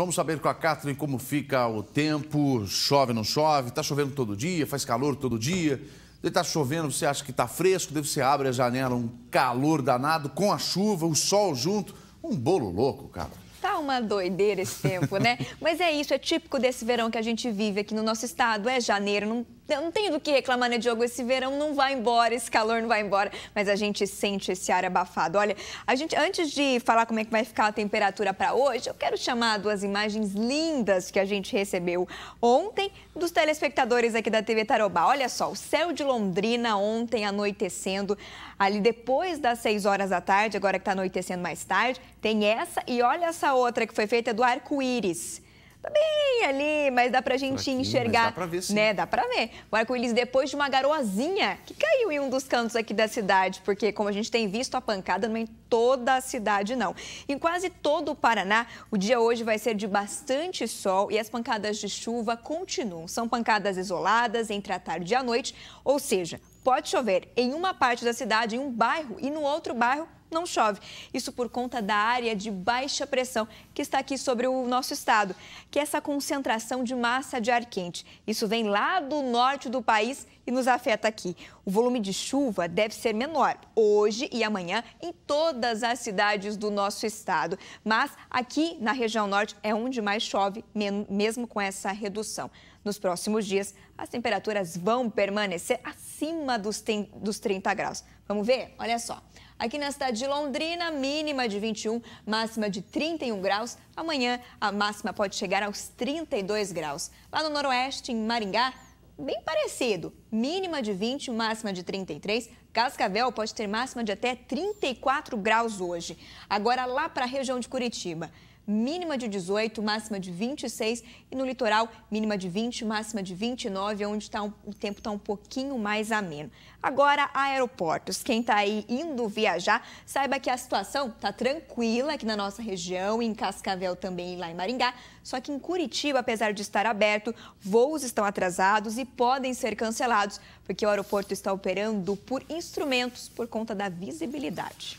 Vamos saber com a Catherine como fica o tempo, chove, não chove, está chovendo todo dia, faz calor todo dia. Está chovendo, você acha que está fresco, deve você abre a janela, um calor danado, com a chuva, o sol junto, um bolo louco, cara. Tá uma doideira esse tempo, né? Mas é isso, é típico desse verão que a gente vive aqui no nosso estado, é janeiro, não eu não tenho do que reclamar, né, Diogo? Esse verão não vai embora, esse calor não vai embora, mas a gente sente esse ar abafado. Olha, a gente, antes de falar como é que vai ficar a temperatura para hoje, eu quero chamar duas imagens lindas que a gente recebeu ontem dos telespectadores aqui da TV Tarobá. Olha só, o céu de Londrina ontem anoitecendo, ali depois das 6 horas da tarde, agora que está anoitecendo mais tarde, tem essa e olha essa outra que foi feita do arco-íris. Tá bem ali, mas dá pra gente Fraquinho, enxergar. Dá pra ver, sim. Né? Dá pra ver. O arco-íris depois de uma garoazinha que caiu em um dos cantos aqui da cidade, porque como a gente tem visto, a pancada não é em toda a cidade, não. Em quase todo o Paraná, o dia hoje vai ser de bastante sol e as pancadas de chuva continuam. São pancadas isoladas entre a tarde e a noite, ou seja, pode chover em uma parte da cidade, em um bairro, e no outro bairro não chove. Isso por conta da área de baixa pressão que está aqui sobre o nosso estado, que é essa concentração de massa de ar quente. Isso vem lá do norte do país e nos afeta aqui. O volume de chuva deve ser menor hoje e amanhã em todas as cidades do nosso estado, mas aqui na região norte é onde mais chove, mesmo com essa redução. Nos próximos dias, as temperaturas vão permanecer acima dos 30 graus. Vamos ver? Olha só. Aqui na cidade de Londrina, mínima de 21, máxima de 31 graus. Amanhã, a máxima pode chegar aos 32 graus. Lá no Noroeste, em Maringá, bem parecido. Mínima de 20, máxima de 33. Cascavel pode ter máxima de até 34 graus hoje. Agora, lá para a região de Curitiba mínima de 18, máxima de 26, e no litoral, mínima de 20, máxima de 29, onde tá um, o tempo está um pouquinho mais ameno. Agora, aeroportos. Quem está aí indo viajar, saiba que a situação está tranquila aqui na nossa região, em Cascavel também e lá em Maringá. Só que em Curitiba, apesar de estar aberto, voos estão atrasados e podem ser cancelados, porque o aeroporto está operando por instrumentos por conta da visibilidade.